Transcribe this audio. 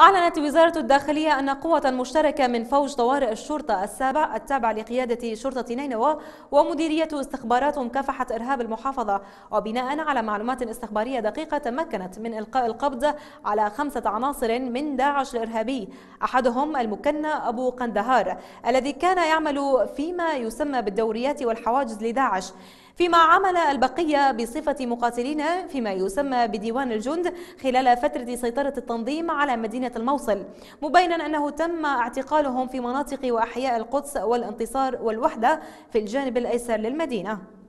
أعلنت وزارة الداخلية أن قوة مشتركة من فوج طوارئ الشرطة السابع التابع لقيادة شرطة نينوى ومديرية استخبارات مكافحة إرهاب المحافظة وبناء على معلومات استخبارية دقيقة تمكنت من إلقاء القبض على خمسة عناصر من داعش الإرهابي أحدهم المكنى أبو قندهار الذي كان يعمل فيما يسمى بالدوريات والحواجز لداعش فيما عمل البقية بصفة مقاتلين فيما يسمى بديوان الجند خلال فترة سيطرة التنظيم على مدينة الموصل مبينا أنه تم اعتقالهم في مناطق وأحياء القدس والانتصار والوحدة في الجانب الأيسر للمدينة